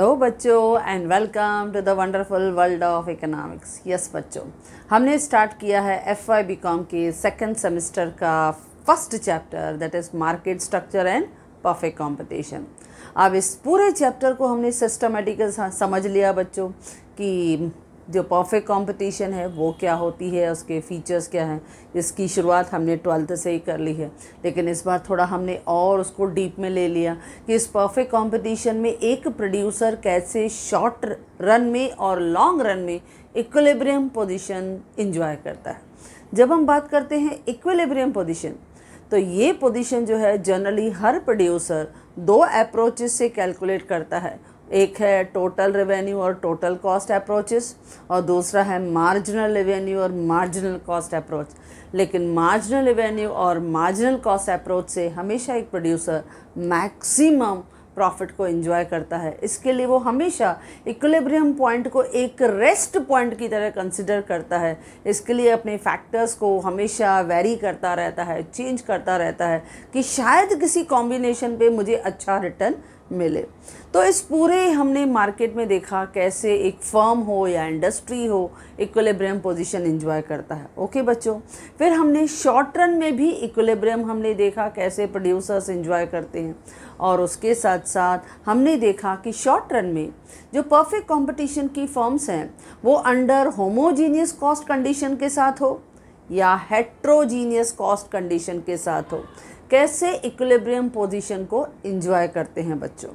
hello तो बच्चों and welcome to the wonderful world of economics yes बच्चों हमने स्टार्ट किया है एफ आई बी कॉम के सेकेंड सेमेस्टर का first chapter that is market structure and perfect competition अब इस पूरे चैप्टर को हमने सिस्टमेटिकल समझ लिया बच्चों कि जो परफेक्ट कंपटीशन है वो क्या होती है उसके फीचर्स क्या हैं इसकी शुरुआत हमने ट्वेल्थ से ही कर ली है लेकिन इस बार थोड़ा हमने और उसको डीप में ले लिया कि इस परफेक्ट कंपटीशन में एक प्रोड्यूसर कैसे शॉर्ट रन में और लॉन्ग रन में इक्वलेब्रियम पोजीशन इंजॉय करता है जब हम बात करते हैं इक्वलेब्रियम पोजिशन तो ये पोजीशन जो है जनरली हर प्रोड्यूसर दो अप्रोचेस से कैलकुलेट करता है एक है टोटल रेवेन्यू और टोटल कॉस्ट अप्रोचेस और दूसरा है मार्जिनल रेवेन्यू और मार्जिनल कॉस्ट अप्रोच लेकिन मार्जिनल रेवेन्यू और मार्जिनल कॉस्ट अप्रोच से हमेशा एक प्रोड्यूसर मैक्सिमम प्रॉफिट को एंजॉय करता है इसके लिए वो हमेशा इक्विलिब्रियम पॉइंट को एक रेस्ट पॉइंट की तरह कंसिडर करता है इसके लिए अपने फैक्टर्स को हमेशा वेरी करता रहता है चेंज करता रहता है कि शायद किसी कॉम्बिनेशन पे मुझे अच्छा रिटर्न मिले तो इस पूरे हमने मार्केट में देखा कैसे एक फर्म हो या इंडस्ट्री हो इक्वलेब्रियम पोजीशन एंजॉय करता है ओके बच्चों फिर हमने शॉर्ट रन में भी इक्वलेब्रियम हमने देखा कैसे प्रोड्यूसर्स एंजॉय करते हैं और उसके साथ साथ हमने देखा कि शॉर्ट रन में जो परफेक्ट कंपटीशन की फर्म्स हैं वो अंडर होमोजीनियस कॉस्ट कंडीशन के साथ हो या हेट्रोजीनियस कॉस्ट कंडीशन के साथ हो कैसे इक्विलिब्रियम पोजीशन को इंजॉय करते हैं बच्चों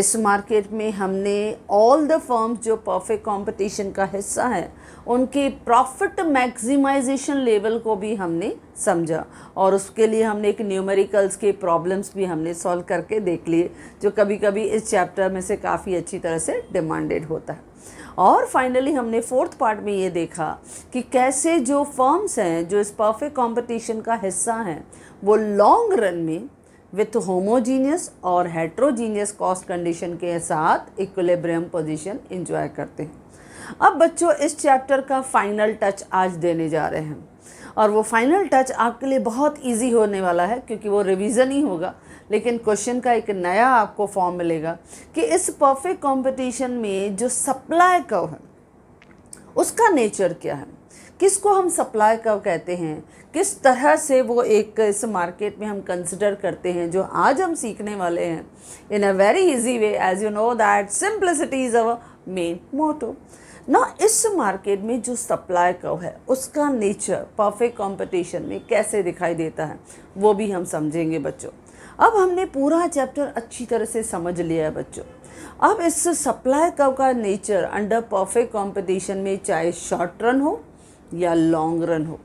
इस मार्केट में हमने ऑल द फर्म्स जो परफेक्ट कंपटीशन का हिस्सा है उनके प्रॉफिट मैक्सिमाइजेशन लेवल को भी हमने समझा और उसके लिए हमने एक न्यूमेरिकल्स के प्रॉब्लम्स भी हमने सॉल्व करके देख लिए जो कभी कभी इस चैप्टर में से काफ़ी अच्छी तरह से डिमांडेड होता है और फाइनली हमने फोर्थ पार्ट में ये देखा कि कैसे जो फर्म्स हैं जो इस परफेक्ट कंपटीशन का हिस्सा हैं वो लॉन्ग रन में विथ होमोजीनियस और हेट्रोजीनियस कॉस्ट कंडीशन के साथ इक्वलेब्रियम पोजीशन इंजॉय करते हैं अब बच्चों इस चैप्टर का फाइनल टच आज देने जा रहे हैं और वो फाइनल टच आपके लिए बहुत इजी होने वाला है क्योंकि वो रिवीजन ही होगा लेकिन क्वेश्चन का एक नया आपको फॉर्म मिलेगा कि इस परफेक्ट कंपटीशन में जो सप्लाई कव है उसका नेचर क्या है किसको हम सप्लाई कर कहते हैं किस तरह से वो एक इस मार्केट में हम कंसिडर करते हैं जो आज हम सीखने वाले हैं in a very easy way as you know that simplicity is our main motto ना इस मार्केट में जो सप्लाई कव है उसका नेचर परफेक्ट कंपटीशन में कैसे दिखाई देता है वो भी हम समझेंगे बच्चों अब हमने पूरा चैप्टर अच्छी तरह से समझ लिया है बच्चों अब इस सप्लाई कव का नेचर अंडर परफेक्ट कंपटीशन में चाहे शॉर्ट रन हो या लॉन्ग रन हो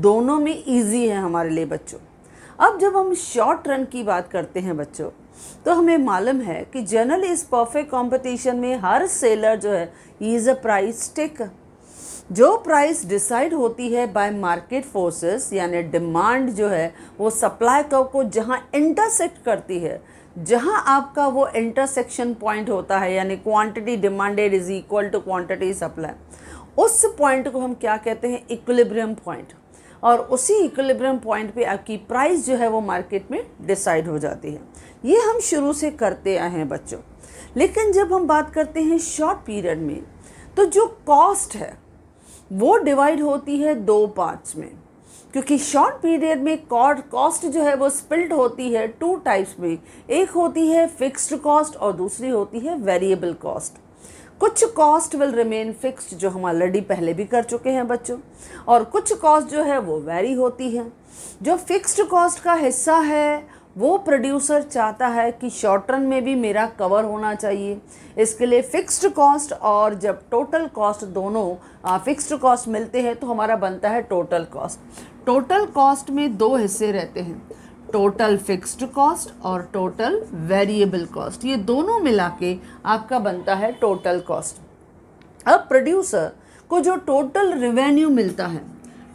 दोनों में इजी है हमारे लिए बच्चों अब जब हम शॉर्ट रन की बात करते हैं बच्चों तो हमें मालूम है कि जनरल इस परफेक्ट कंपटीशन में हर सेलर जो है इज़ अ प्राइस टेकर जो प्राइस डिसाइड होती है बाय मार्केट फोर्सेस यानी डिमांड जो है वो सप्लाई कर्व को जहाँ इंटरसेक्ट करती है जहाँ आपका वो इंटरसेक्शन पॉइंट होता है यानी quantity demanded is equal to quantity supply उस पॉइंट को हम क्या कहते हैं इक्विलिब्रियम पॉइंट और उसी इक्विलिब्रियम पॉइंट पे आपकी प्राइस जो है वो मार्केट में डिसाइड हो जाती है ये हम शुरू से करते आए हैं बच्चों लेकिन जब हम बात करते हैं शॉर्ट पीरियड में तो जो कॉस्ट है वो डिवाइड होती है दो पार्ट्स में क्योंकि शॉर्ट पीरियड में कॉस्ट जो है वो स्पिल्ट होती है टू टाइप्स में एक होती है फिक्स्ड कॉस्ट और दूसरी होती है वेरिएबल कॉस्ट कुछ कॉस्ट विल रिमेन फिक्स्ड जो हम ऑलरेडी पहले भी कर चुके हैं बच्चों और कुछ कॉस्ट जो है वो वेरी होती है जो फिक्स्ड कॉस्ट का हिस्सा है वो प्रोड्यूसर चाहता है कि शॉर्ट रन में भी मेरा कवर होना चाहिए इसके लिए फ़िक्स्ड कॉस्ट और जब टोटल कॉस्ट दोनों फ़िक्स्ड कॉस्ट मिलते हैं तो हमारा बनता है टोटल कॉस्ट टोटल कॉस्ट में दो हिस्से रहते हैं टोटल फिक्स्ड कॉस्ट और टोटल वेरिएबल कॉस्ट ये दोनों मिला के आपका बनता है टोटल कॉस्ट अब प्रोड्यूसर को जो टोटल रिवेन्यू मिलता है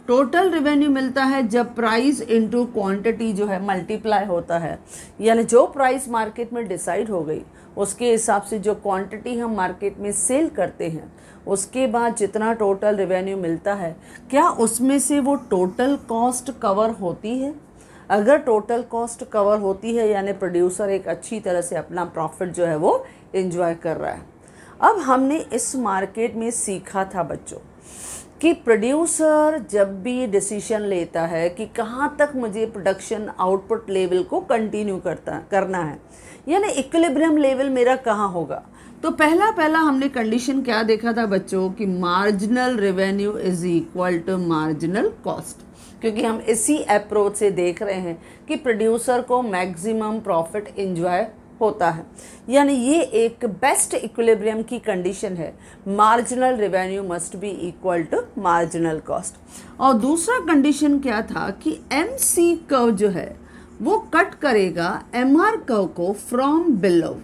टोटल रिवेन्यू मिलता है जब प्राइस इनटू क्वांटिटी जो है मल्टीप्लाई होता है यानी जो प्राइस मार्केट में डिसाइड हो गई उसके हिसाब से जो क्वांटिटी हम मार्केट में सेल करते हैं उसके बाद जितना टोटल रिवेन्यू मिलता है क्या उसमें से वो टोटल कॉस्ट कवर होती है अगर टोटल कॉस्ट कवर होती है यानी प्रोड्यूसर एक अच्छी तरह से अपना प्रॉफिट जो है वो इन्जॉय कर रहा है अब हमने इस मार्केट में सीखा था बच्चों कि प्रोड्यूसर जब भी डिसीशन लेता है कि कहाँ तक मुझे प्रोडक्शन आउटपुट लेवल को कंटिन्यू करता करना है यानी इक्विलिब्रियम लेवल मेरा कहाँ होगा तो पहला पहला हमने कंडीशन क्या देखा था बच्चों कि marginal revenue is equal to marginal cost क्योंकि हम इसी अप्रोच से देख रहे हैं कि प्रोड्यूसर को मैक्सिमम प्रॉफिट इन्जॉय होता है यानी ये एक बेस्ट इक्विलिब्रियम की कंडीशन है marginal revenue must be equal to marginal cost और दूसरा कंडीशन क्या था कि एम सी कव जो है वो कट करेगा एम आर कव को फ्रॉम बिलो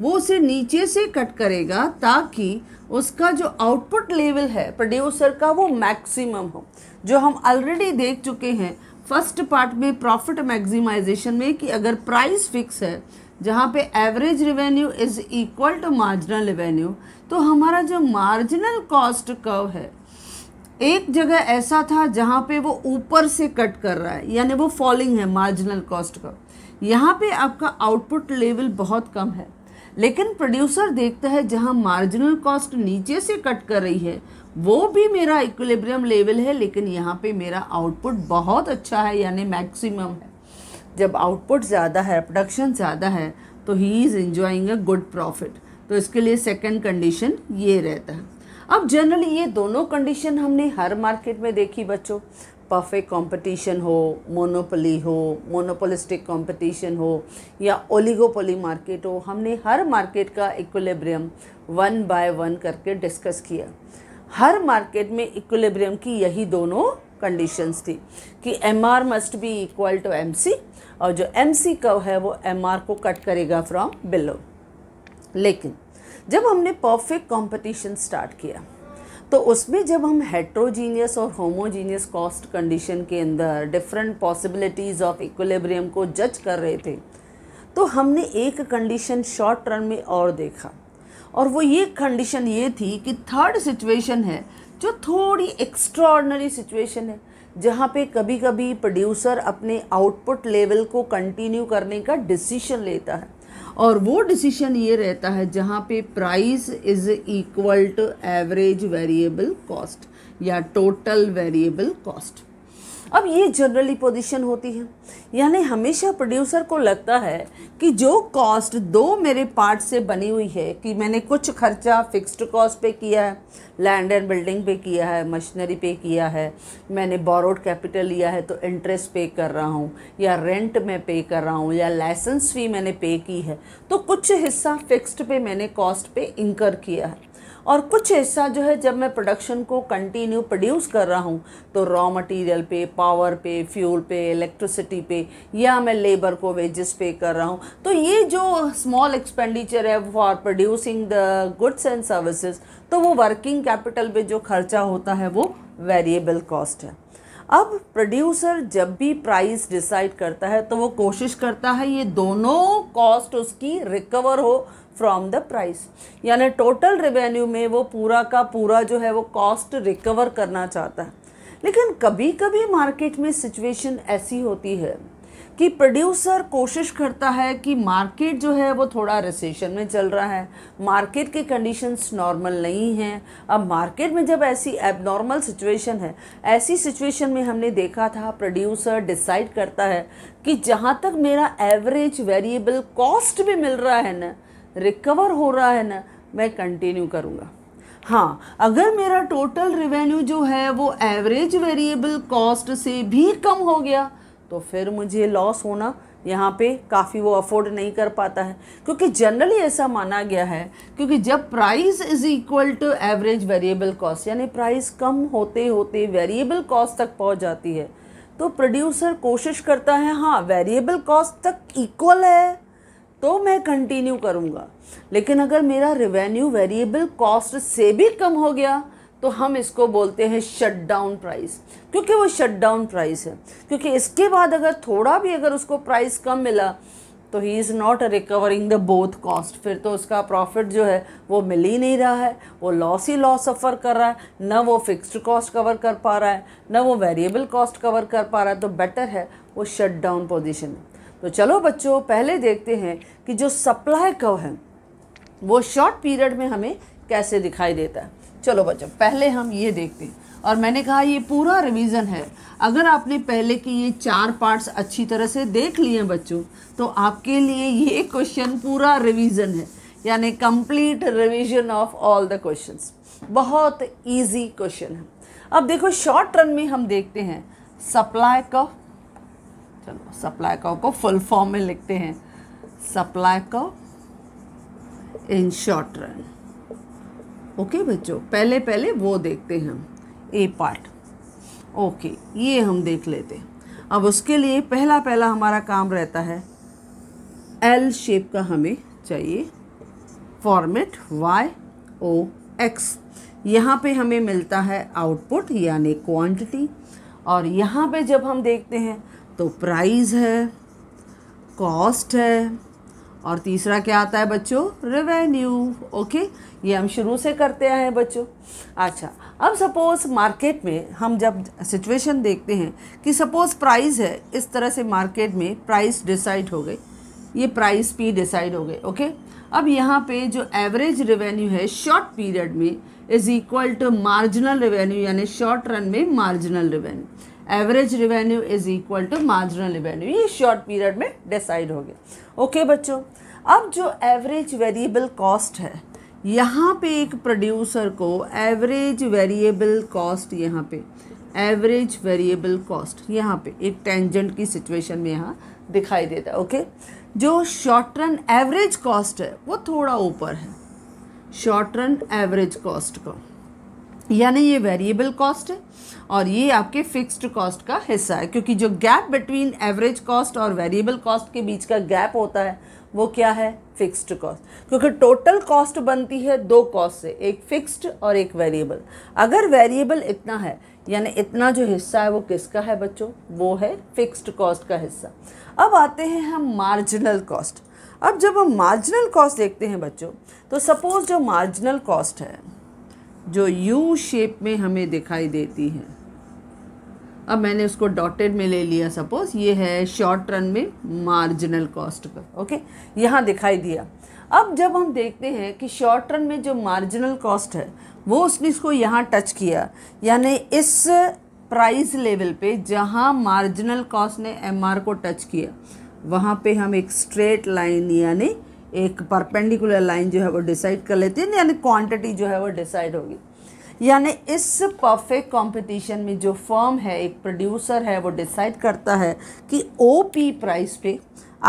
वो उसे नीचे से कट करेगा ताकि उसका जो आउटपुट लेवल है प्रोड्यूसर का वो मैक्सिमम हो जो हम ऑलरेडी देख चुके हैं फर्स्ट पार्ट में प्रॉफिट मैक्सिमाइजेशन में कि अगर प्राइस फिक्स है जहाँ पे average revenue is equal to marginal revenue तो हमारा जो मार्जिनल कॉस्ट कव है एक जगह ऐसा था जहाँ पे वो ऊपर से कट कर रहा है यानी वो फॉलिंग है मार्जिनल कॉस्ट का यहाँ पे आपका आउटपुट लेवल बहुत कम है लेकिन प्रोड्यूसर देखता है जहाँ मार्जिनल कॉस्ट नीचे से कट कर रही है वो भी मेरा इक्विलिब्रियम लेवल है लेकिन यहाँ पे मेरा आउटपुट बहुत अच्छा है यानी मैक्सिमम है जब आउटपुट ज़्यादा है प्रोडक्शन ज़्यादा है तो he is enjoying a good profit तो इसके लिए सेकंड कंडीशन ये रहता है अब जनरली ये दोनों कंडीशन हमने हर मार्केट में देखी बच्चों परफेक्ट कंपटीशन हो मोनोपोली हो मोनोपोलिस्टिक कंपटीशन हो या ओलिगोपोली मार्केट हो हमने हर मार्केट का इक्विलिब्रियम वन बाय वन करके डिस्कस किया हर मार्केट में इक्विलिब्रियम की यही दोनों कंडीशंस थी कि M R must be equal to M C और जो एम सी कव है वो एम आर को कट करेगा फ्रॉम बिलो लेकिन जब हमने परफेक्ट कंपटीशन स्टार्ट किया तो उसमें जब हम हेट्रोजीनियस और होमोजीनियस कॉस्ट कंडीशन के अंदर डिफरेंट पॉसिबिलिटीज़ ऑफ इक्विलिब्रियम को जज कर रहे थे तो हमने एक कंडीशन शॉर्ट टर्म में और देखा और वो ये कंडीशन ये थी कि थर्ड सिचुएशन है जो थोड़ी एक्स्ट्रॉर्डनरी सिचुएशन है जहाँ पे कभी कभी प्रोड्यूसर अपने आउटपुट लेवल को कंटिन्यू करने का डिसीजन लेता है और वो डिसीजन ये रहता है जहाँ पे price is equal to average variable cost या टोटल वेरिएबल कॉस्ट अब ये जनरली पोजीशन होती है यानी हमेशा प्रोड्यूसर को लगता है कि जो कॉस्ट दो मेरे पार्ट से बनी हुई है कि मैंने कुछ खर्चा फिक्स्ड कॉस्ट पे किया है लैंड एंड बिल्डिंग पे किया है मशीनरी पे किया है मैंने बोरोड कैपिटल लिया है तो इंटरेस्ट पे कर रहा हूँ या रेंट में पे कर रहा हूँ या लाइसेंस फ़ी मैंने पे की है तो कुछ हिस्सा फिक्स्ड पे मैंने कॉस्ट पे इंकर किया है और कुछ हिस्सा जो है जब मैं प्रोडक्शन को कंटिन्यू प्रोड्यूस कर रहा हूँ तो रॉ मटेरियल पे पावर पे फ्यूल पे इलेक्ट्रिसिटी पे या मैं लेबर को वेजेस पे कर रहा हूँ तो ये जो स्मॉल एक्सपेंडिचर है for producing the goods and services तो वो वर्किंग कैपिटल पे जो खर्चा होता है वो वेरिएबल कॉस्ट है अब प्रोड्यूसर जब भी प्राइस डिसाइड करता है तो वो कोशिश करता है ये दोनों कॉस्ट उसकी रिकवर हो फ्रॉम द प्राइस यानी टोटल रेवेन्यू में वो पूरा का पूरा जो है वो कॉस्ट रिकवर करना चाहता है लेकिन कभी कभी मार्केट में सिचुएशन ऐसी होती है कि प्रोड्यूसर कोशिश करता है कि मार्केट जो है वो थोड़ा रिसेशन में चल रहा है मार्केट के कंडीशंस नॉर्मल नहीं हैं अब मार्केट में जब ऐसी एबनॉर्मल सिचुएशन है ऐसी सिचुएशन में हमने देखा था प्रोड्यूसर डिसाइड करता है कि जहाँ तक मेरा एवरेज वेरिएबल कॉस्ट भी मिल रहा है ना रिकवर हो रहा है ना मैं कंटिन्यू करूँगा हाँ अगर मेरा टोटल रिवेन्यू जो है वो एवरेज वेरिएबल कॉस्ट से भी कम हो गया तो फिर मुझे लॉस होना यहाँ पे काफ़ी वो अफोर्ड नहीं कर पाता है क्योंकि जनरली ऐसा माना गया है क्योंकि जब price is equal to average variable cost यानी प्राइस कम होते होते वेरिएबल कॉस्ट तक पहुँच जाती है तो प्रोड्यूसर कोशिश करता है हाँ वेरिएबल कॉस्ट तक इक्वल है तो मैं कंटिन्यू करूँगा लेकिन अगर मेरा रिवेन्यू वेरिएबल कॉस्ट से भी कम हो गया तो हम इसको बोलते हैं शट डाउन प्राइस क्योंकि वो शट डाउन प्राइस है क्योंकि इसके बाद अगर थोड़ा भी अगर उसको प्राइस कम मिला तो he is not recovering the both cost फिर तो उसका प्रॉफिट जो है वो मिल ही नहीं रहा है वो लॉस ही लॉस सफ़र कर रहा है ना वो फिक्स्ड कॉस्ट कवर कर पा रहा है ना वो वेरिएबल कॉस्ट कवर कर पा रहा है तो बेटर है वो शट डाउन पोजिशन तो चलो बच्चों पहले देखते हैं कि जो सप्लाई कव है वो शॉर्ट पीरियड में हमें कैसे दिखाई देता है चलो बच्चों पहले हम ये देखते हैं और मैंने कहा ये पूरा रिवीजन है अगर आपने पहले के ये चार पार्ट्स अच्छी तरह से देख लिए बच्चों तो आपके लिए ये क्वेश्चन पूरा रिवीजन है यानी complete revision of all the questions बहुत इजी क्वेश्चन है अब देखो शॉर्ट रन में हम देखते हैं सप्लाई कफ चलो सप्लाई काउ को फुल फॉर्म में लिखते हैं supply curve in short run okay बच्चों पहले पहले वो देखते हैं ए पार्ट ओके ये हम देख लेते हैं अब उसके लिए पहला पहला हमारा काम रहता है एल शेप का हमें चाहिए फॉर्मेट वाई ओ एक्स यहाँ पे हमें मिलता है आउटपुट यानी क्वांटिटी और यहाँ पे जब हम देखते हैं तो प्राइस है कॉस्ट है और तीसरा क्या आता है बच्चों रेवेन्यू ओके ये हम शुरू से करते आए हैं बच्चों अच्छा अब सपोज़ मार्केट में हम जब सिचुएशन देखते हैं कि सपोज़ प्राइस है इस तरह से मार्केट में प्राइस डिसाइड हो गई ये प्राइस पी डिसाइड हो गए ओके अब यहाँ पे जो एवरेज रेवेन्यू है शॉर्ट पीरियड में is equal to marginal revenue यानी शॉर्ट रन में marginal revenue average revenue is equal to marginal revenue ये शॉर्ट पीरियड में डिसाइड हो गया ओके बच्चों अब जो एवरेज वेरिएबल कॉस्ट है यहाँ पे एक प्रोड्यूसर को एवरेज वेरिएबल कॉस्ट यहाँ पे एवरेज वेरिएबल कॉस्ट यहाँ पे एक टेंजेंट की सिचुएशन में यहाँ दिखाई देता है ओके जो शॉर्ट रन एवरेज कॉस्ट है वो थोड़ा ऊपर है शॉर्ट रन एवरेज कॉस्ट का यानी ये वेरिएबल कॉस्ट है और ये आपके फिक्स्ड कॉस्ट का हिस्सा है क्योंकि जो गैप बिटवीन एवरेज कॉस्ट और वेरिएबल कॉस्ट के बीच का गैप होता है वो क्या है फिक्स्ड कॉस्ट क्योंकि टोटल कॉस्ट बनती है दो कॉस्ट से एक फिक्स्ड और एक वेरिएबल अगर वेरिएबल इतना है यानी इतना जो हिस्सा है वो किसका है बच्चों वो है फिक्स्ड कॉस्ट का हिस्सा अब आते हैं हम मार्जिनल कॉस्ट अब जब हम मार्जिनल कॉस्ट देखते हैं बच्चों तो सपोज़ जो मार्जिनल कॉस्ट है जो यू शेप में हमें दिखाई देती है अब मैंने उसको डॉटेड में ले लिया सपोज ये है शॉर्ट रन में मार्जिनल कॉस्ट पर ओके यहाँ दिखाई दिया अब जब हम देखते हैं कि शॉर्ट रन में जो मार्जिनल कॉस्ट है वो उसने इसको यहाँ टच किया यानी इस प्राइस लेवल पे जहाँ मार्जिनल कॉस्ट ने एमआर को टच किया वहाँ पे हम एक स्ट्रेट लाइन यानी एक परपेंडिकुलर लाइन जो है वो डिसाइड कर लेती है यानी क्वांटिटी जो है वो डिसाइड होगी यानी इस परफेक्ट कंपटीशन में जो फर्म है एक प्रोड्यूसर है वो डिसाइड करता है कि ओ पी प्राइस पे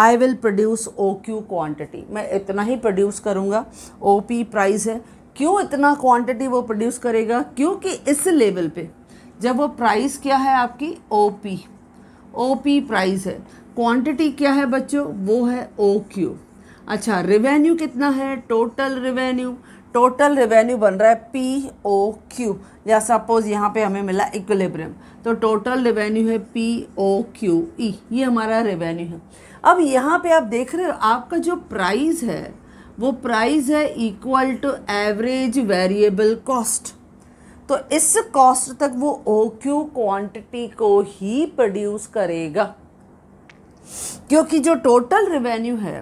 I will produce O Q quantity मैं इतना ही प्रोड्यूस करूँगा ओ पी प्राइस है क्यों इतना क्वान्टिटी वो प्रोड्यूस करेगा क्योंकि इस लेवल पर जब वो प्राइस क्या है आपकी O P O P price है क्वांटिटी क्या है बच्चों वो है ओ क्यू अच्छा रिवेन्यू कितना है टोटल रिवेन्यू टोटल रिवेन्यू बन रहा है पी ओ क्यू या सपोज यहाँ पे हमें मिला इक्वलेब्रियम तो टोटल रिवेन्यू है पी ओ क्यू ई ये हमारा रिवेन्यू है अब यहाँ पे आप देख रहे हो आपका जो प्राइस है वो प्राइस है equal to average variable cost तो इस कॉस्ट तक वो ओ क्यू क्वान्टिटी को ही प्रोड्यूस करेगा क्योंकि जो टोटल रिवेन्यू है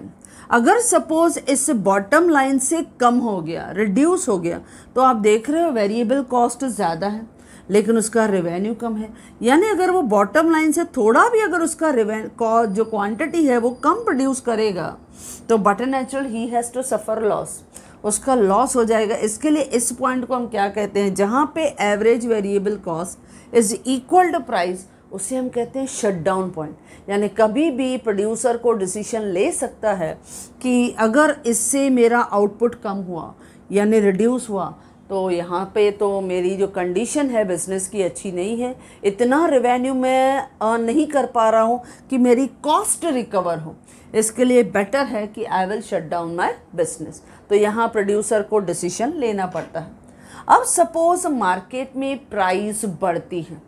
अगर सपोज इस बॉटम लाइन से कम हो गया रिड्यूस हो गया तो आप देख रहे हो वेरिएबल कॉस्ट ज़्यादा है लेकिन उसका रेवेन्यू कम है यानी अगर वो बॉटम लाइन से थोड़ा भी अगर उसका जो क्वांटिटी है वो कम प्रोड्यूस करेगा तो butter natural he has to suffer loss उसका लॉस हो जाएगा इसके लिए इस पॉइंट को हम क्या कहते हैं जहाँ पे average variable cost is equal to price उसे हम कहते हैं शट डाउन पॉइंट यानी कभी भी प्रोड्यूसर को डिसीशन ले सकता है कि अगर इससे मेरा आउटपुट कम हुआ यानी रिड्यूस हुआ तो यहाँ पे तो मेरी जो कंडीशन है बिज़नेस की अच्छी नहीं है इतना रेवेन्यू मैं अर्न नहीं कर पा रहा हूँ कि मेरी कॉस्ट रिकवर हो इसके लिए बेटर है कि I will shut down my business तो यहाँ प्रोड्यूसर को डिसीशन लेना पड़ता है अब सपोज़ मार्केट में प्राइस बढ़ती है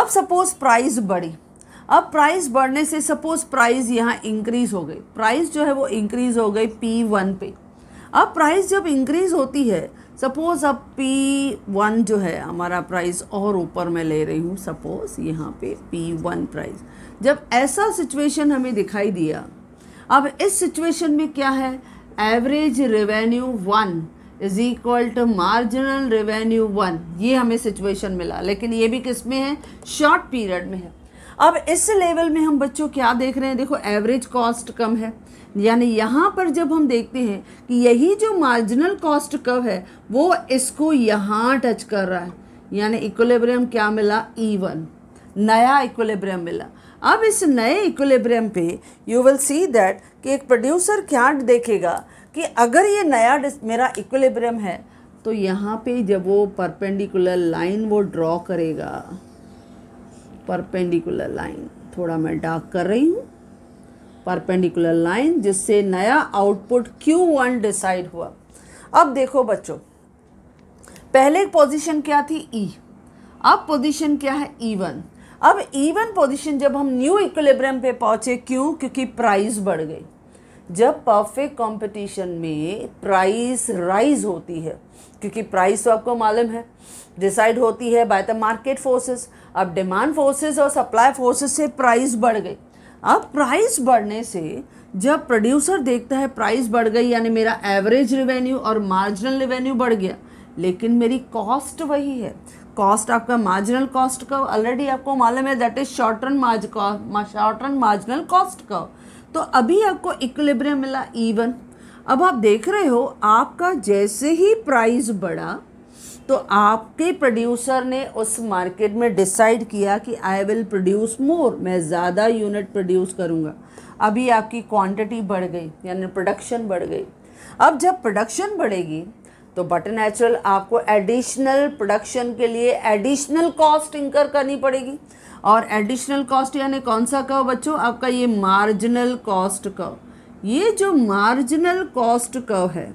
अब सपोज प्राइस बढ़ी अब प्राइस बढ़ने से सपोज प्राइस यहाँ इंक्रीज़ हो गई प्राइस जो है वो इंक्रीज़ हो गई पी वन पे अब प्राइस जब इंक्रीज़ होती है सपोज़ अब पी वन जो है हमारा प्राइस और ऊपर मैं ले रही हूँ सपोज़ यहाँ पे पी वन प्राइस जब ऐसा सिचुएशन हमें दिखाई दिया अब इस सिचुएशन में क्या है average revenue one is equal to marginal revenue one ये हमें सिचुएशन मिला लेकिन ये भी किस में है शॉर्ट पीरियड में है अब इस लेवल में हम बच्चों क्या देख रहे हैं देखो एवरेज कॉस्ट कम है यानी यहाँ पर जब हम देखते हैं कि यही जो मार्जिनल कॉस्ट कव है वो इसको यहाँ टच कर रहा है यानी इक्वलेब्रियम क्या मिला वन e नया इक्वलेब्रियम मिला अब इस नए इक्वलेब्रियम पे यू विल सी दैट कि एक प्रोड्यूसर क्या देखेगा कि अगर ये नया मेरा इक्विलिब्रियम है तो यहाँ पे जब वो परपेंडिकुलर लाइन वो ड्रॉ करेगा परपेंडिकुलर लाइन थोड़ा मैं डार्क कर रही हूँ परपेंडिकुलर लाइन जिससे नया आउटपुट Q1 डिसाइड हुआ अब देखो बच्चों पहले पोजीशन क्या थी E अब पोजीशन क्या है E1 अब E1 पोजिशन जब हम न्यू इक्विलिब्रियम पे पहुँचे क्यों क्योंकि प्राइस बढ़ गई जब परफेक्ट कंपटीशन में प्राइस राइज होती है क्योंकि प्राइस तो आपको मालूम है डिसाइड होती है बाय द मार्केट फोर्सेस अब डिमांड फोर्सेस और सप्लाई फोर्सेस से प्राइस बढ़ गई अब प्राइस बढ़ने से जब प्रोड्यूसर देखता है प्राइस बढ़ गई यानी मेरा एवरेज रिवेन्यू और मार्जिनल रिवेन्यू बढ़ गया लेकिन मेरी कॉस्ट वही है कॉस्ट आपका मार्जिनल कॉस्ट का ऑलरेडी आपको मालूम है दैट इज शॉर्ट रन मार्ज शॉर्ट रन मार्जिनल कॉस्ट का तो अभी आपको इक्विलिब्रियम मिला इवन अब आप देख रहे हो आपका जैसे ही प्राइस बढ़ा तो आपके प्रोड्यूसर ने उस मार्केट में डिसाइड किया कि आई विल प्रोड्यूस मोर मैं ज़्यादा यूनिट प्रोड्यूस करूँगा अभी आपकी क्वांटिटी बढ़ गई यानी प्रोडक्शन बढ़ गई अब जब प्रोडक्शन बढ़ेगी तो बटर नेचुरल आपको एडिशनल प्रोडक्शन के लिए एडिशनल कॉस्ट इंकर करनी पड़ेगी और एडिशनल कॉस्ट यानी कौन सा कर्व बच्चों आपका ये मार्जिनल कॉस्ट कर्व ये जो मार्जिनल कॉस्ट कर्व है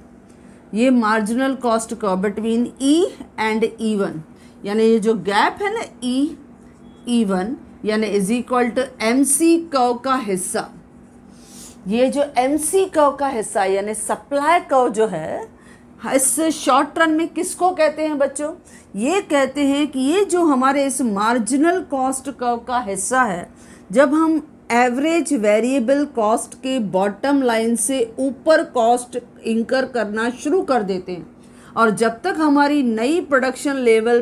ये marginal cost curve between E and E one यानी ये जो गैप है ना ई ई वन यानी is equal to M C curve का हिस्सा ये जो एम सी कर्व का हिस्सा यानी सप्लाई कव जो है हाँ, इस शॉर्ट रन में किसको कहते हैं बच्चों ये कहते हैं कि ये जो हमारे इस मार्जिनल कॉस्ट का का हिस्सा है जब हम एवरेज वेरिएबल कॉस्ट के बॉटम लाइन से ऊपर कॉस्ट इंकर करना शुरू कर देते हैं और जब तक हमारी नई प्रोडक्शन लेवल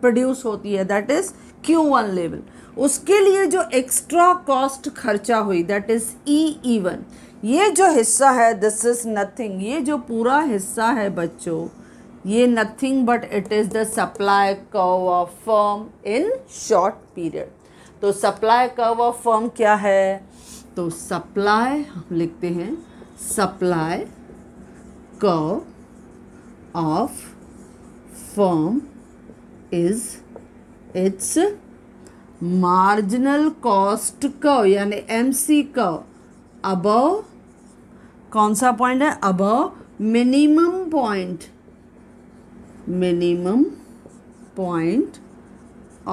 प्रोड्यूस होती है that is Q one level उसके लिए जो एक्स्ट्रा कॉस्ट खर्चा हुई that is E E one ये जो हिस्सा है दिस इज़ नथिंग ये जो पूरा हिस्सा है बच्चों ये nothing but it is the supply curve of firm in short period तो सप्लाई कर्व ऑफ फर्म क्या है तो सप्लाई हम लिखते हैं supply curve of firm is its marginal cost curve यानी एम सी कर्व अबव कौन सा पॉइंट है above minimum point minimum point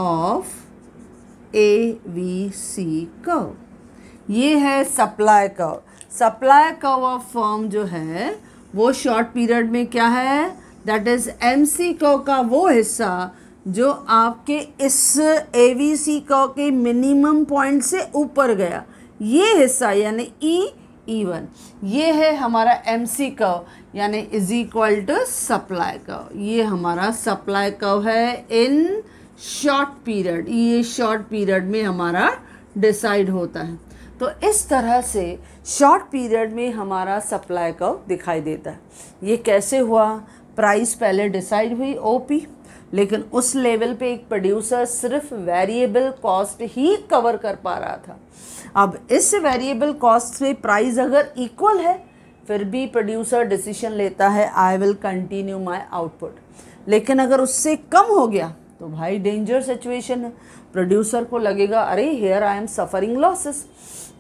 of A V C curve ये है सप्लाई कव सप्लाई कव ऑफ फॉर्म जो है वो शॉर्ट पीरियड में क्या है दैट इज एम सी कव का वो हिस्सा जो आपके इस ए वी सी कव के मिनिमम पॉइंट से ऊपर गया ये हिस्सा यानी ई ई वन ये है हमारा एम सी कव यानी इज इक्वल टू सप्लाई कव ये हमारा सप्लाई कव है इन शॉर्ट पीरियड ये शॉर्ट पीरियड में हमारा डिसाइड होता है तो इस तरह से शॉर्ट पीरियड में हमारा सप्लाई कव दिखाई देता है ये कैसे हुआ प्राइस पहले डिसाइड हुई ओपी लेकिन उस लेवल पे एक प्रोड्यूसर सिर्फ वेरिएबल कॉस्ट ही कवर कर पा रहा था अब इस वेरिएबल कॉस्ट से प्राइस अगर इक्वल है फिर भी प्रोड्यूसर डिसीजन लेता है I will continue my output लेकिन अगर उससे कम हो गया तो भाई डेंजर सिचुएशन है प्रोड्यूसर को लगेगा अरे here I am suffering losses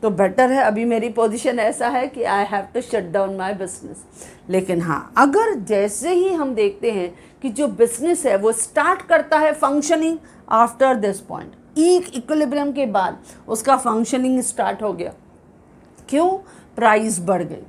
तो बेटर है अभी मेरी पोजीशन ऐसा है कि I have to shut down my business लेकिन हाँ अगर जैसे ही हम देखते हैं कि जो बिजनेस है वो स्टार्ट करता है फंक्शनिंग आफ्टर दिस पॉइंट एक इक्विलिब्रियम के बाद उसका फंक्शनिंग स्टार्ट हो गया क्यों प्राइस बढ़ गई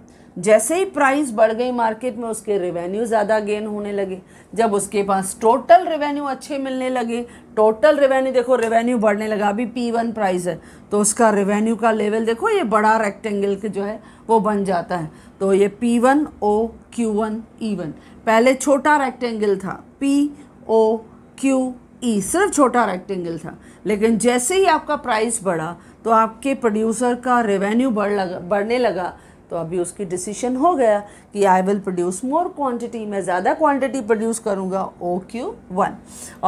जैसे ही प्राइस बढ़ गई मार्केट में उसके रेवेन्यू ज़्यादा गेन होने लगे जब उसके पास टोटल रेवेन्यू अच्छे मिलने लगे टोटल रेवेन्यू देखो रेवेन्यू बढ़ने लगा अभी पी वन प्राइस है तो उसका रेवेन्यू का लेवल देखो ये बड़ा रेक्टेंगल के जो है वो बन जाता है तो ये P one O Q one E one पहले छोटा रेक्टेंगल था पी ओ क्यू ई सिर्फ छोटा रेक्टेंगल था लेकिन जैसे ही आपका प्राइस बढ़ा तो आपके प्रोड्यूसर का रेवेन्यू बढ़ लगा बढ़ने लगा तो अभी उसकी डिसीशन हो गया कि I will produce more quantity मैं ज़्यादा क्वांटिटी प्रोड्यूस करूँगा ओ क्यू वन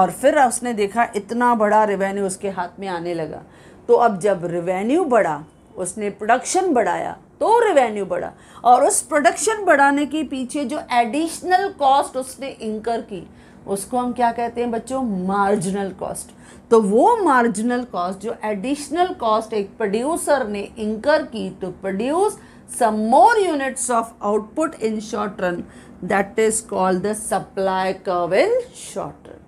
और फिर उसने देखा इतना बड़ा रिवेन्यू उसके हाथ में आने लगा तो अब जब रिवेन्यू बढ़ा उसने प्रोडक्शन बढ़ाया तो रिवेन्यू बढ़ा और उस प्रोडक्शन बढ़ाने के पीछे जो एडिशनल कॉस्ट उसने इंकर की उसको हम क्या कहते हैं बच्चों मार्जिनल कॉस्ट तो वो मार्जिनल कॉस्ट जो एडिशनल कॉस्ट एक प्रोड्यूसर ने इंकर की तो produce some more units of output in short run that is called the supply curve in short run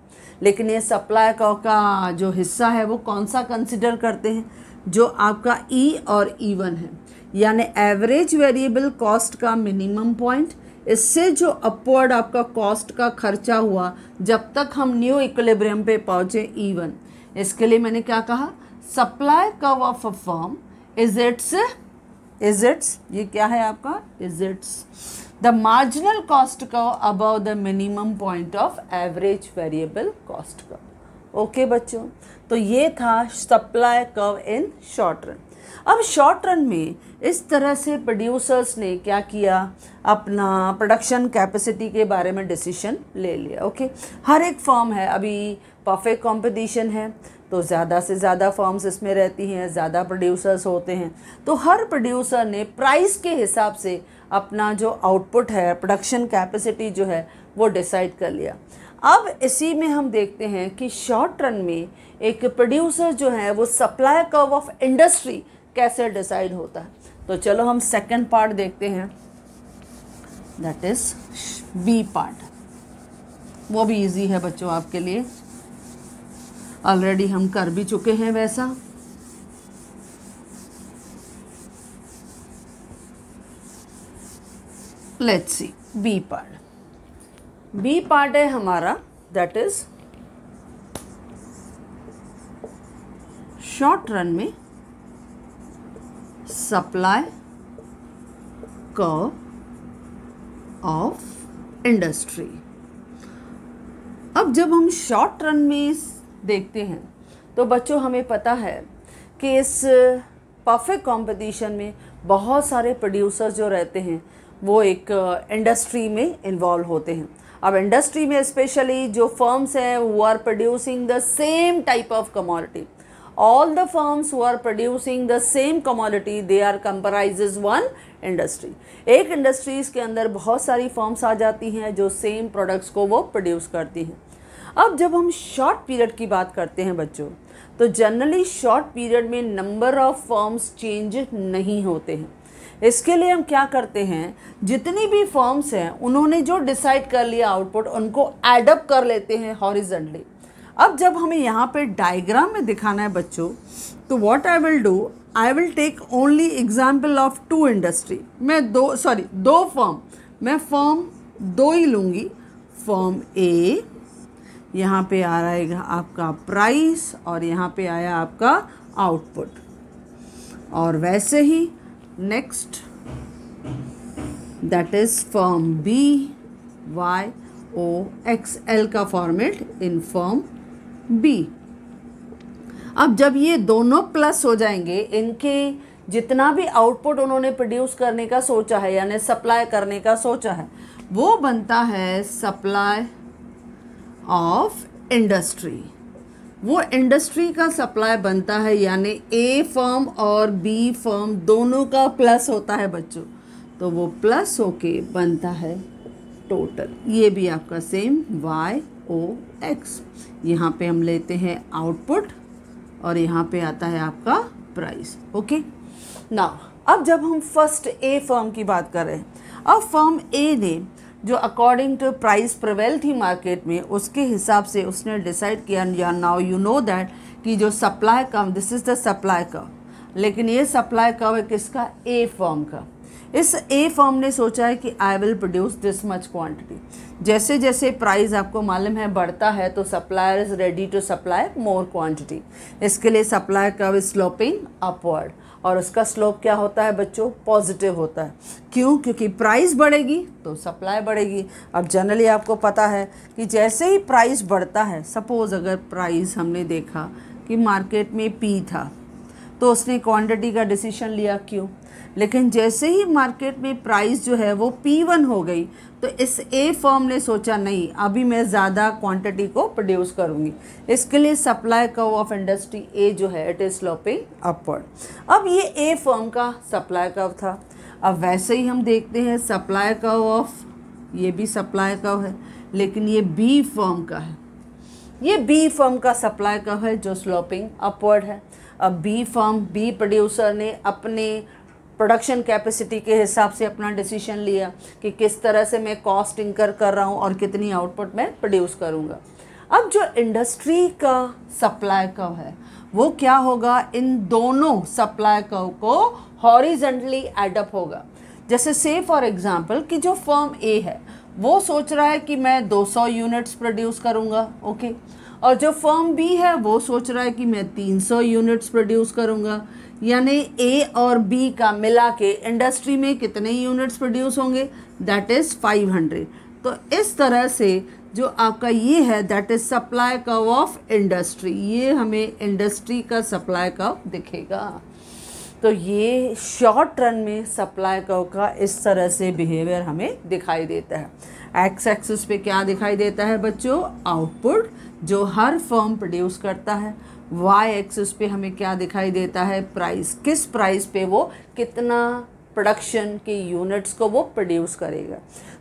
लेकिन ये सप्लाई कर्व का जो हिस्सा है वो कौन सा कंसिडर करते हैं जो आपका ई e और ई e वन है यानी एवरेज वेरिएबल कॉस्ट का मिनिमम पॉइंट इससे जो अपवर्ड आपका कॉस्ट का खर्चा हुआ जब तक हम न्यू इक्विलिब्रियम पे पहुँचे ई e इसके लिए मैंने क्या कहा supply curve of a firm is its is its ये क्या है आपका इजिट्स द मार्जिनल कॉस्ट का above the minimum point of average variable cost का ओके बच्चों तो ये था supply curve in short run अब शॉर्ट रन में इस तरह से प्रोड्यूसर्स ने क्या किया अपना प्रोडक्शन कैपेसिटी के बारे में डिसीजन ले लिया ओके हर एक फॉर्म है अभी परफेक्ट कंपटीशन है तो ज़्यादा से ज़्यादा फॉर्म्स इसमें रहती हैं ज़्यादा प्रोड्यूसर्स होते हैं तो हर प्रोड्यूसर ने प्राइस के हिसाब से अपना जो आउटपुट है प्रोडक्शन कैपेसिटी जो है वो डिसाइड कर लिया अब इसी में हम देखते हैं कि शॉर्ट रन में एक प्रोड्यूसर जो है वो सप्लाई कर्व ऑफ इंडस्ट्री कैसे डिसाइड होता है तो चलो हम सेकंड पार्ट देखते हैं दैट इज़ बी पार्ट वो भी इजी है बच्चों आपके लिए ऑलरेडी हम कर भी चुके हैं वैसा let's see B part B part है हमारा दैट इज शॉर्ट रन में सप्लाई curve ऑफ इंडस्ट्री अब जब हम शॉर्ट रन में देखते हैं तो बच्चों हमें पता है कि इस परफेक्ट कंपटीशन में बहुत सारे प्रोड्यूसर्स जो रहते हैं वो एक इंडस्ट्री uh, में इन्वॉल्व होते हैं अब इंडस्ट्री में स्पेशली जो फर्म्स हैं वो are producing the same type of commodity all the firms वो are producing the same commodity they are comprise one industry एक इंडस्ट्रीज़ के अंदर बहुत सारी फर्म्स आ जाती हैं जो सेम प्रोडक्ट्स को वो प्रोड्यूस करती हैं अब जब हम शॉर्ट पीरियड की बात करते हैं बच्चों तो जनरली शॉर्ट पीरियड में नंबर ऑफ फॉर्म्स चेंज नहीं होते हैं इसके लिए हम क्या करते हैं जितनी भी फॉर्म्स हैं उन्होंने जो डिसाइड कर लिया आउटपुट उनको एडअप कर लेते हैं हॉरिजेंटली अब जब हमें यहाँ पे डायग्राम में दिखाना है बच्चों तो what I will do I will take only example of two industry मैं दो सॉरी दो फॉर्म मैं फॉर्म दो ही लूँगी फॉर्म ए यहाँ पे आ रहा है आपका प्राइस और यहाँ पे आया आपका आउटपुट और वैसे ही next that is firm B Y O X L का फॉर्मेट इन फॉर्म बी अब जब ये दोनों प्लस हो जाएंगे इनके जितना भी आउटपुट उन्होंने प्रोड्यूस करने का सोचा है यानी सप्लाई करने का सोचा है वो बनता है सप्लाई ऑफ इंडस्ट्री वो इंडस्ट्री का सप्लाई बनता है यानी ए फर्म और बी फर्म दोनों का प्लस होता है बच्चों तो वो प्लस होके बनता है टोटल ये भी आपका सेम वाई ओ एक्स यहाँ पे हम लेते हैं आउटपुट और यहाँ पे आता है आपका प्राइस ओके ना अब जब हम फर्स्ट ए फर्म की बात कर रहे हैं अब फर्म ए ने जो अकॉर्डिंग टू प्राइस प्रवेल थी मार्केट में उसके हिसाब से उसने डिसाइड किया या नाउ यू नो दैट कि जो supply curve this is the supply curve लेकिन ये सप्लाई कम है किसका ए फॉर्म का इस ए फॉर्म ने सोचा है कि I will produce this much quantity जैसे जैसे प्राइस आपको मालूम है बढ़ता है तो supplier is ready to supply more quantity इसके लिए सप्लाई इज स्लोपिंग अपवर्ड और उसका स्लोप क्या होता है बच्चों पॉजिटिव होता है क्यों क्योंकि प्राइस बढ़ेगी तो सप्लाई बढ़ेगी अब जनरली आपको पता है कि जैसे ही प्राइस बढ़ता है सपोज़ अगर प्राइस हमने देखा कि मार्केट में पी था तो उसने क्वांटिटी का डिसीजन लिया क्यों लेकिन जैसे ही मार्केट में प्राइस जो है वो पी वन हो गई तो इस ए फॉर्म ने सोचा नहीं अभी मैं ज़्यादा क्वांटिटी को प्रोड्यूस करूँगी इसके लिए supply curve of industry A जो है इट इज़ स्लोपिंग अपवर्ड अब ये ए फॉर्म का सप्लाई कर्व था अब वैसे ही हम देखते हैं सप्लाई कर्व ऑफ ये भी सप्लाई कर्व है लेकिन ये बी फॉर्म का है ये बी फॉर्म का सप्लाई कर्व है जो स्लोपिंग अपवर्ड है अब बी फॉर्म बी प्रोड्यूसर ने अपने प्रोडक्शन कैपेसिटी के हिसाब से अपना डिसीजन लिया कि किस तरह से मैं कॉस्ट इंकर कर रहा हूँ और कितनी आउटपुट मैं प्रोड्यूस करूँगा अब जो इंडस्ट्री का सप्लाई कव है वो क्या होगा इन दोनों सप्लाई कव को हॉरिजेंटली एडअप होगा जैसे से फॉर एग्जांपल कि जो फर्म ए है वो सोच रहा है कि मैं 200 यूनिट्स प्रोड्यूस करूँगा ओके और जो फर्म बी है वो सोच रहा है कि मैं 300 यूनिट्स प्रोड्यूस करूँगा यानी ए और बी का मिला के इंडस्ट्री में कितने यूनिट्स प्रोड्यूस होंगे दैट इज़ 500 तो इस तरह से जो आपका ये है that is supply curve of industry ये हमें इंडस्ट्री का सप्लाई कव दिखेगा तो ये शॉर्ट रन में सप्लाई कव का इस तरह से बिहेवियर हमें दिखाई देता है एक्स एक्सिस पे क्या दिखाई देता है बच्चों आउटपुट जो हर फॉर्म प्रोड्यूस करता है वाई एक्सिस पे हमें क्या दिखाई देता है प्राइस किस प्राइस पे वो कितना प्रोडक्शन के यूनिट्स को वो प्रोड्यूस करेगा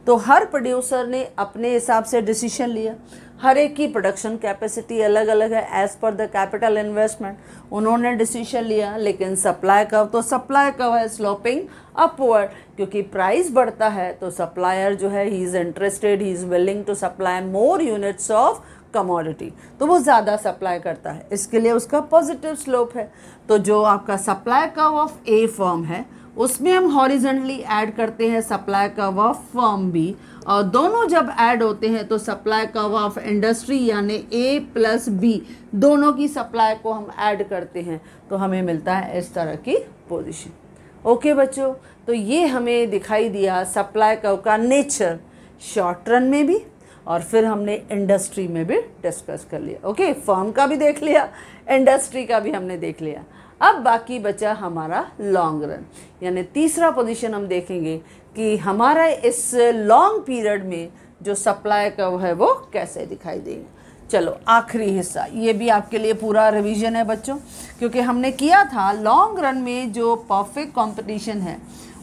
तो हर प्रोड्यूसर ने अपने हिसाब से डिसीजन लिया हर एक की प्रोडक्शन कैपेसिटी अलग अलग है as per the capital investment उन्होंने डिसीजन लिया लेकिन सप्लाई कव तो सप्लाई कव है स्लोपिंग अपवर्ड क्योंकि प्राइस बढ़ता है तो सप्लायर जो है he is interested he is willing to supply more units of commodity तो वो ज़्यादा सप्लाई करता है इसके लिए उसका पॉजिटिव स्लोप है तो जो आपका supply curve of A form है उसमें हम हॉरिजेंटली ऐड करते हैं supply curve of form B और दोनों जब ऐड होते हैं तो सप्लाई कव ऑफ इंडस्ट्री यानी ए प्लस बी दोनों की सप्लाई को हम ऐड करते हैं तो हमें मिलता है इस तरह की पोजिशन ओके okay, बच्चों तो ये हमें दिखाई दिया सप्लाई कव का नेचर शॉर्ट रन में भी और फिर हमने इंडस्ट्री में भी डिस्कस कर लिया ओके फॉर्म का भी देख लिया इंडस्ट्री का भी हमने देख लिया अब बाकी बचा हमारा लॉन्ग रन यानी तीसरा पोजीशन हम देखेंगे कि हमारा इस लॉन्ग पीरियड में जो सप्लाई कर्व है वो कैसे दिखाई देगा चलो आखिरी हिस्सा ये भी आपके लिए पूरा रिवीजन है बच्चों क्योंकि हमने किया था लॉन्ग रन में जो परफेक्ट कंपटीशन है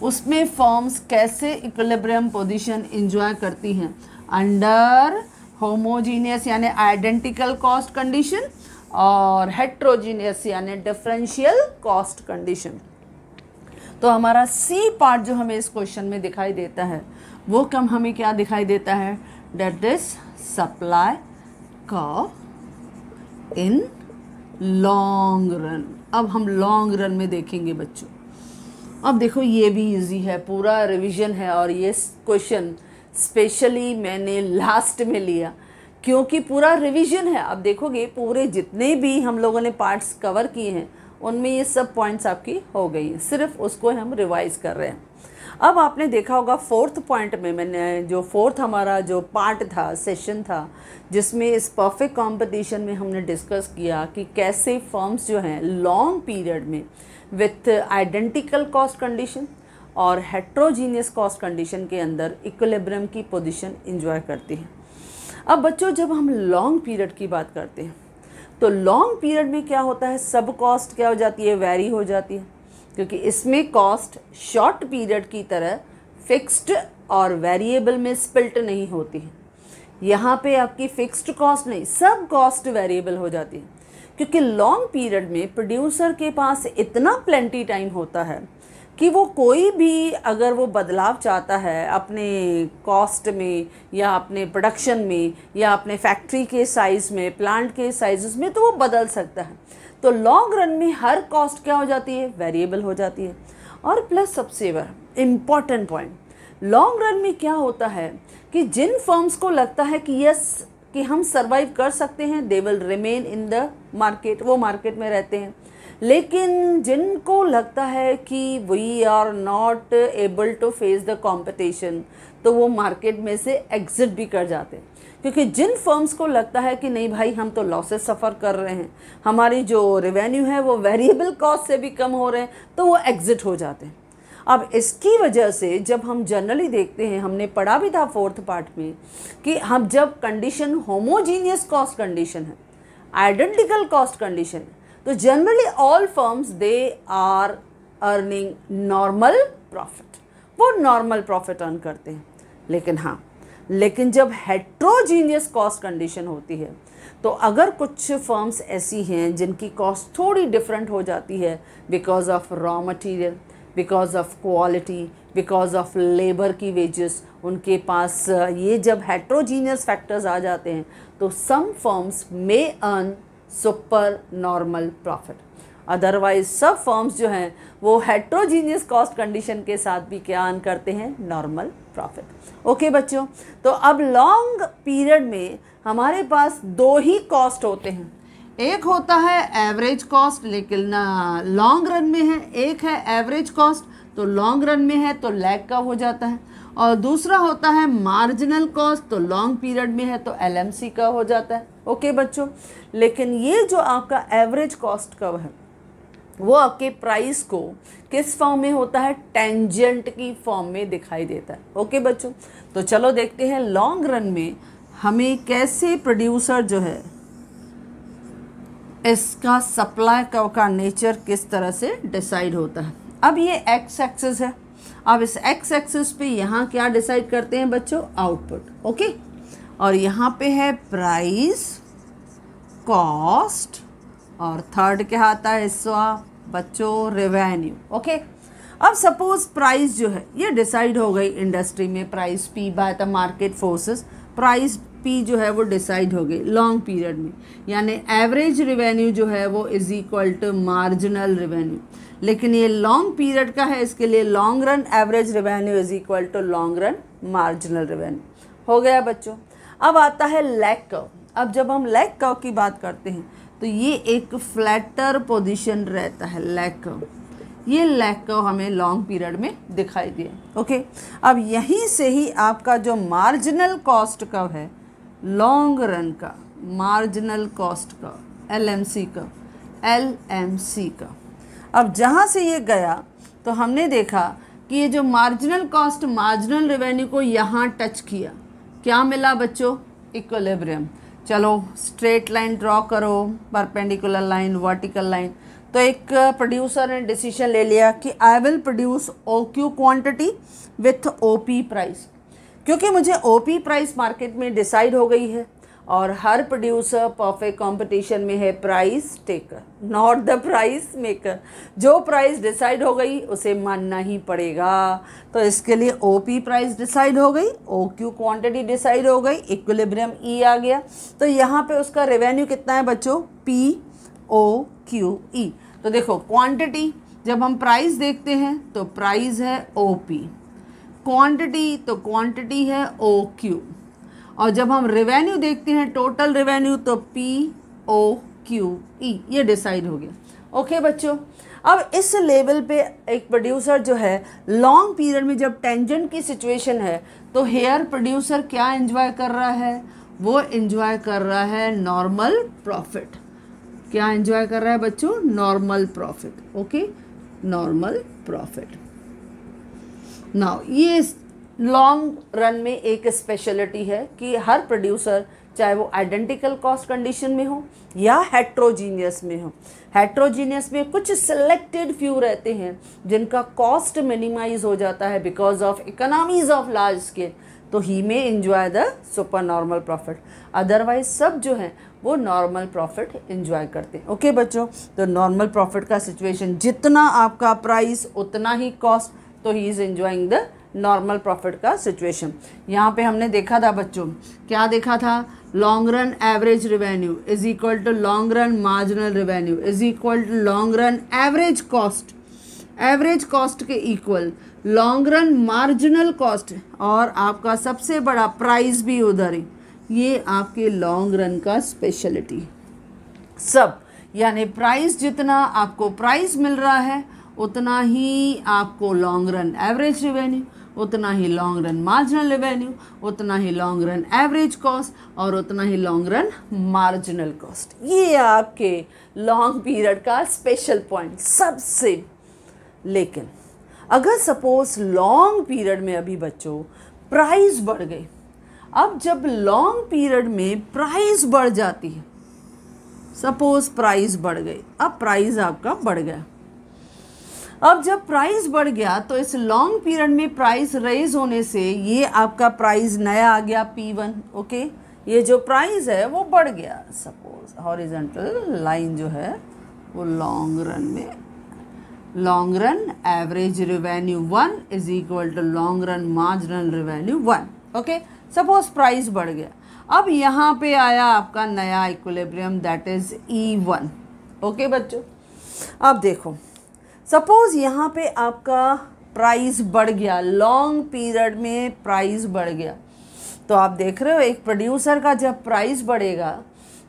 उसमें फॉर्म्स कैसे इक्लेब्रियम पोजीशन एंजॉय करती हैं अंडर होमोजीनियस यानी आइडेंटिकल कॉस्ट कंडीशन और हेट्रोजीनियस यानी डिफरेंशियल कॉस्ट कंडीशन तो हमारा सी पार्ट जो हमें इस क्वेश्चन में दिखाई देता है वो कम हमें क्या दिखाई देता है डेट इज सप्लाई का इन लॉन्ग रन अब हम लॉन्ग रन में देखेंगे बच्चों अब देखो ये भी इजी है पूरा रिवीजन है और ये क्वेश्चन स्पेशली मैंने लास्ट में लिया क्योंकि पूरा रिवीजन है आप देखोगे पूरे जितने भी हम लोगों ने पार्ट्स कवर किए हैं उनमें ये सब पॉइंट्स आपकी हो गई हैं सिर्फ उसको हम रिवाइज कर रहे हैं अब आपने देखा होगा फोर्थ पॉइंट में मैंने जो फोर्थ हमारा जो पार्ट था सेशन था जिसमें इस परफेक्ट कंपटीशन में हमने डिस्कस किया कि कैसे फर्म्स जो हैं लॉन्ग पीरियड में विथ आइडेंटिकल कॉस्ट कंडीशन और हेट्रोजीनियस कॉस्ट कंडीशन के अंदर इक्वलिब्रियम की पोजीशन इंजॉय करती है अब बच्चों जब हम लॉन्ग पीरियड की बात करते हैं तो लॉन्ग पीरियड में क्या होता है सब कॉस्ट क्या हो जाती है वेरी हो जाती है क्योंकि इसमें कॉस्ट शॉर्ट पीरियड की तरह फिक्स्ड और वेरिएबल में स्पिल्ट नहीं होती है यहाँ पे आपकी फिक्स्ड कॉस्ट नहीं सब कॉस्ट वेरिएबल हो जाती है क्योंकि लॉन्ग पीरियड में प्रोड्यूसर के पास इतना प्लेंटी टाइम होता है कि वो कोई भी अगर वो बदलाव चाहता है अपने कॉस्ट में या अपने प्रोडक्शन में या अपने फैक्ट्री के साइज़ में प्लांट के साइज़ में तो वो बदल सकता है तो लॉन्ग रन में हर कॉस्ट क्या हो जाती है वेरिएबल हो जाती है और प्लस सबसे वह इम्पॉर्टेंट पॉइंट लॉन्ग रन में क्या होता है कि जिन फर्म्स को लगता है कि यस कि हम सर्वाइव कर सकते हैं they will remain in the market वो मार्केट में रहते हैं लेकिन जिनको लगता है कि we are not able to face the competition तो वो मार्केट में से एग्ज़िट भी कर जाते हैं क्योंकि जिन फर्म्स को लगता है कि नहीं भाई हम तो लॉसेस सफ़र कर रहे हैं हमारी जो रेवेन्यू है वो वेरिएबल कॉस्ट से भी कम हो रहे हैं तो वो एग्ज़िट हो जाते हैं अब इसकी वजह से जब हम जनरली देखते हैं हमने पढ़ा भी था फोर्थ पार्ट में कि हम जब कंडीशन होमोजीनियस कॉस्ट कंडीशन है आइडेंटिकल कॉस्ट कंडीशन है तो generally all firms they are earning normal profit वो नॉर्मल प्रॉफिट अर्न करते हैं लेकिन हाँ लेकिन जब हेट्रोजीनियस कॉस्ट कंडीशन होती है तो अगर कुछ फर्म्स ऐसी हैं जिनकी कॉस्ट थोड़ी डिफरेंट हो जाती है because of raw material because of quality because of labour की वेजेस उनके पास ये जब हेट्रोजीनियस फैक्टर्स आ जाते हैं तो some firms may earn super normal profit otherwise सब फॉर्म्स जो हैं वो हेट्रोजीनियस कॉस्ट कंडीशन के साथ भी क्या अन करते हैं नॉर्मल प्रॉफिट ओके बच्चों तो अब लॉन्ग पीरियड में हमारे पास दो ही कॉस्ट होते हैं एक होता है एवरेज कॉस्ट लेकिन लॉन्ग रन में है एक है एवरेज कॉस्ट तो लॉन्ग रन में है तो लैग का हो जाता है और दूसरा होता है मार्जिनल कॉस्ट तो लॉन्ग पीरियड में है तो एल का हो जाता है ओके बच्चों लेकिन ये जो आपका एवरेज कॉस्ट कब है वो आपके प्राइस को किस फॉर्म में होता है टेंजेंट की फॉर्म में दिखाई देता है ओके बच्चों तो चलो देखते हैं लॉन्ग रन में हमें कैसे प्रोड्यूसर जो है इसका सप्लाई का नेचर किस तरह से डिसाइड होता है अब ये एक्स एक्सेस है अब इस एक्स एक्सिस पे यहाँ क्या डिसाइड करते हैं बच्चों आउटपुट ओके और यहाँ पे है प्राइस कॉस्ट और थर्ड क्या आता है इसवा बच्चों रेवेन्यू ओके अब सपोज प्राइस जो है ये डिसाइड हो गई इंडस्ट्री में price P by the market forces price P जो है वो डिसाइड हो गई लॉन्ग पीरियड में यानी एवरेज रिवेन्यू जो है वो is equal to marginal revenue लेकिन ये लॉन्ग पीरियड का है इसके लिए long run average revenue is equal to long run marginal revenue हो गया बच्चों अब आता है लेग कव अब जब हम लेग कव की बात करते हैं तो ये एक फ्लैटर पोजिशन रहता है लेग कव ये लैक कव हमें लॉन्ग पीरियड में दिखाई दिया ओके अब यहीं से ही आपका जो मार्जिनल कॉस्ट कव है लॉन्ग रन का मार्जिनल कॉस्ट का सी का सी का अब जहाँ से ये गया तो हमने देखा कि ये जो मार्जिनल कॉस्ट मार्जिनल रेवेन्यू को यहाँ टच किया क्या मिला बच्चों इक्वलेब्रियम चलो स्ट्रेट लाइन ड्रॉ करो परपेंडिकुलर लाइन वर्टिकल लाइन तो एक प्रोड्यूसर ने डिसीजन ले लिया कि I will produce O Q quantity with O P price क्योंकि मुझे ओपी प्राइस मार्केट में डिसाइड हो गई है और हर प्रोड्यूसर परफेक्ट कंपटीशन में है price taker not the price maker जो प्राइस डिसाइड हो गई उसे मानना ही पड़ेगा तो इसके लिए ओ पी प्राइस डिसाइड हो गई ओ क्यू क्वान्टिटी डिसाइड हो गई इक्विलिब्रियम ई e आ गया तो यहाँ पे उसका रेवेन्यू कितना है बच्चों पी ओ क्यू ई तो देखो क्वांटिटी जब हम प्राइस देखते हैं तो प्राइस है ओ पी क्वांटिटी तो क्वांटिटी है ओ क्यू और जब हम रेवेन्यू देखते हैं टोटल रेवेन्यू तो पी ओ क्यू ई ये डिसाइड हो गया ओके बच्चों अब इस लेवल पे एक प्रोड्यूसर जो है लॉन्ग पीरियड में जब टेंजेंट की सिचुएशन है तो हेयर प्रोड्यूसर क्या एंजॉय कर रहा है वो एंजॉय कर रहा है नॉर्मल प्रॉफिट क्या एंजॉय कर रहा है बच्चों normal profit okay normal profit ना ये लॉन्ग रन में एक स्पेशलिटी है कि हर प्रोड्यूसर चाहे वो आइडेंटिकल कॉस्ट कंडीशन में हो या हेट्रोजीनियस में हो हेट्रोजीनियस में कुछ सिलेक्टेड फ्यू रहते हैं जिनका कॉस्ट मिनिमाइज हो जाता है because of economies of large scale तो he may enjoy the super normal profit otherwise सब जो है वो नॉर्मल प्रॉफिट इन्जॉय करते हैं ओके okay, बच्चों तो नॉर्मल प्रॉफिट का सिचुएशन जितना आपका प्राइस उतना ही कॉस्ट तो he is enjoying the normal profit का सिचुएशन यहाँ पे हमने देखा था बच्चों क्या देखा था long run average revenue is equal to long run marginal revenue is equal to long run average cost average cost के equal long run marginal cost और आपका सबसे बड़ा प्राइस भी उधर है ये आपके लॉन्ग रन का स्पेशलिटी सब यानी प्राइस जितना आपको प्राइस मिल रहा है उतना ही आपको लॉन्ग रन एवरेज रिवेन्यू उतना ही लॉन्ग रन मार्जिनल रिवेन्यू उतना ही लॉन्ग रन एवरेज कॉस्ट और उतना ही लॉन्ग रन मार्जिनल कॉस्ट ये आपके लॉन्ग पीरियड का स्पेशल पॉइंट सबसे लेकिन अगर सपोज लॉन्ग पीरियड में अभी बच्चों प्राइस बढ़ गई अब जब लॉन्ग पीरियड में प्राइस बढ़ जाती है सपोज प्राइस बढ़ गई अब प्राइस आपका बढ़ गया अब जब प्राइस बढ़ गया तो इस लॉन्ग पीरियड में प्राइस रेज होने से ये आपका प्राइस नया आ गया पी वन ओके ये जो प्राइस है वो बढ़ गया सपोज हॉरिजेंटल लाइन जो है वो लॉन्ग रन में long run average revenue one is equal to long run marginal revenue one okay suppose price बढ़ गया अब यहाँ पे आया आपका नया equilibrium that is E one okay बच्चों अब देखो सपोज़ यहाँ पे आपका प्राइस बढ़ गया लॉन्ग पीरियड में प्राइस बढ़ गया तो आप देख रहे हो एक प्रोड्यूसर का जब प्राइस बढ़ेगा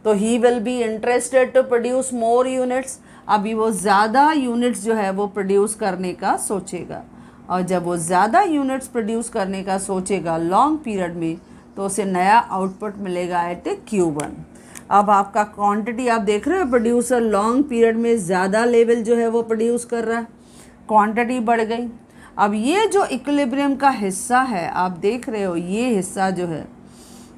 तो he will be interested to produce more units अभी वो ज़्यादा यूनिट्स जो है वो प्रोड्यूस करने का सोचेगा और जब वो ज़्यादा यूनिट्स प्रोड्यूस करने का सोचेगा लॉन्ग पीरियड में तो उसे नया आउटपुट मिलेगा एट ए क्यू वन अब आपका क्वांटिटी आप देख रहे हो प्रोड्यूसर लॉन्ग पीरियड में ज़्यादा लेवल जो है वो प्रोड्यूस कर रहा है क्वांटिटी बढ़ गई अब ये जो इक्विलिब्रियम का हिस्सा है आप देख रहे हो ये हिस्सा जो है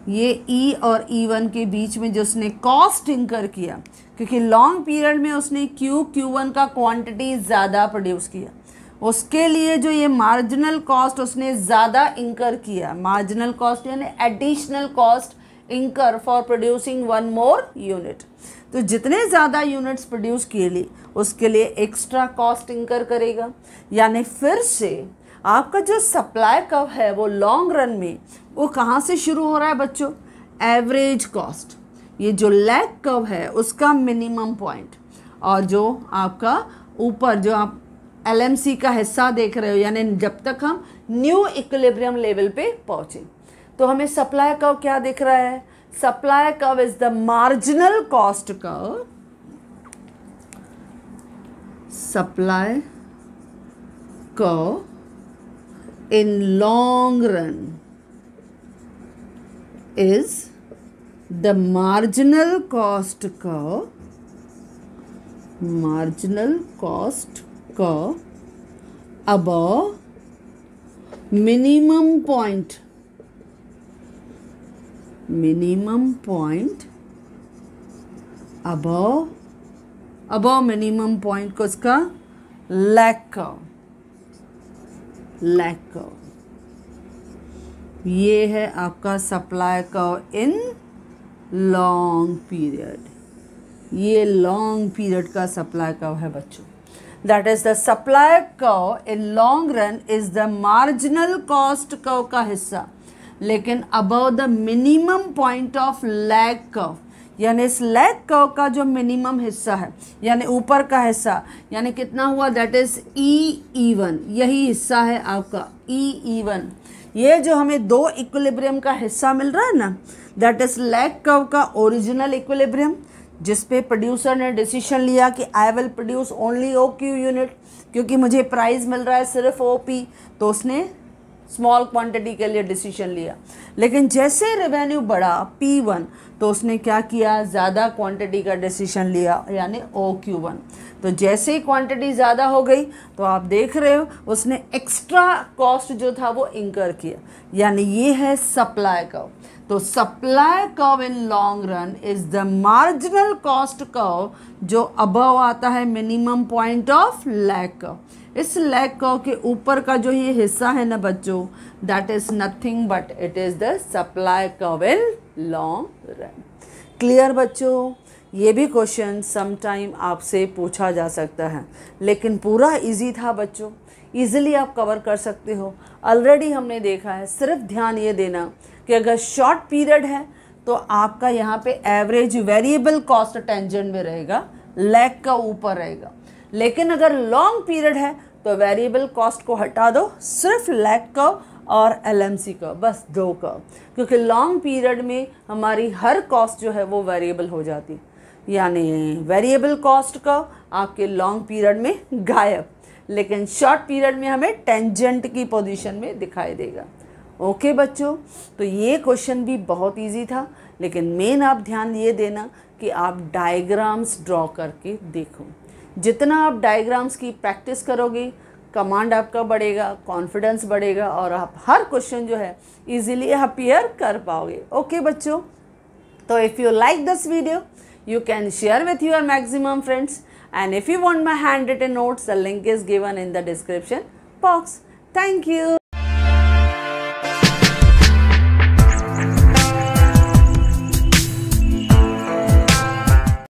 ये ई e और ई e वन के बीच में जो उसने कॉस्ट इंकर किया क्योंकि लॉन्ग पीरियड में उसने क्यू क्यू वन का क्वांटिटी ज़्यादा प्रोड्यूस किया उसके लिए जो ये मार्जिनल कॉस्ट उसने ज़्यादा इंकर किया मार्जिनल कॉस्ट यानी additional cost incur for producing one more unit तो जितने ज़्यादा यूनिट्स प्रोड्यूस किए लिए उसके लिए एक्स्ट्रा कॉस्ट इंकर करेगा यानी फिर से आपका जो सप्लाई कव है वो लॉन्ग रन में वो कहाँ से शुरू हो रहा है बच्चों एवरेज कॉस्ट ये जो लैक कव है उसका मिनिमम पॉइंट और जो आपका ऊपर जो आप एलएमसी का हिस्सा देख रहे हो यानी जब तक हम न्यू इक्विलिब्रियम लेवल पे पहुँचें तो हमें सप्लाई कव क्या दिख रहा है supply curve is the marginal cost curve supply curve in long run is the marginal cost curve marginal cost curve above minimum point minimum point above above minimum point को इसका lack curve lack curve ये है आपका supply curve in long period ये long period का supply curve है बच्चों that is the supply curve in long run is the marginal cost curve का हिस्सा लेकिन above the minimum point of LAC curve यानी इस लैग कर्व का जो मिनिमम हिस्सा है यानी ऊपर का हिस्सा यानी कितना हुआ दैट इज़ ई ईवन यही हिस्सा है आपका ई e ईवन e ये जो हमें दो इक्विलिब्रियम का हिस्सा मिल रहा है ना दैट इज़ लैग कर्व का ओरिजिनल इक्विलिब्रियम जिस पे प्रोड्यूसर ने डिसीजन लिया कि I will produce only O Q unit क्योंकि मुझे प्राइस मिल रहा है सिर्फ ओ पी तो उसने स्मॉल क्वांटिटी के लिए डिसीजन लिया लेकिन जैसे रेवेन्यू बढ़ा पी वन तो उसने क्या किया ज़्यादा क्वांटिटी का डिसीजन लिया यानी ओ क्यू वन तो जैसे ही क्वांटिटी ज़्यादा हो गई तो आप देख रहे हो उसने एक्स्ट्रा कॉस्ट जो था वो इंकर किया यानी ये है सप्लाई कव तो supply curve in long run is the marginal cost curve जो अबव आता है minimum point of LAC curve इस लेग के ऊपर का जो ये हिस्सा है ना बच्चों that is nothing but it is the supply curve long run clear बच्चों ये भी क्वेश्चन समटाइम आपसे पूछा जा सकता है लेकिन पूरा इजी था बच्चों इजीली आप कवर कर सकते हो ऑलरेडी हमने देखा है सिर्फ ध्यान ये देना कि अगर शॉर्ट पीरियड है तो आपका यहाँ पे एवरेज वेरिएबल कॉस्ट टेंजन में रहेगा लेग का ऊपर रहेगा लेकिन अगर लॉन्ग पीरियड है तो वेरिएबल कॉस्ट को हटा दो सिर्फ लैक कर्व और एलएमसी का बस दो कर्व क्योंकि लॉन्ग पीरियड में हमारी हर कॉस्ट जो है वो वेरिएबल हो जाती यानी वेरिएबल कॉस्ट कर्व आपके लॉन्ग पीरियड में गायब लेकिन शॉर्ट पीरियड में हमें टेंजेंट की पोजीशन में दिखाई देगा ओके okay, बच्चों तो ये क्वेश्चन भी बहुत इजी था लेकिन मेन आप ध्यान ये देना कि आप डायग्राम्स ड्रॉ करके देखो जितना आप डायग्राम्स की प्रैक्टिस करोगे कमांड आपका बढ़ेगा कॉन्फिडेंस बढ़ेगा और आप हर क्वेश्चन जो है इजीली अपीयर कर पाओगे ओके बच्चों तो if you like this video you can share with your maximum friends and if you want my hand written notes the link is given in the description box thank you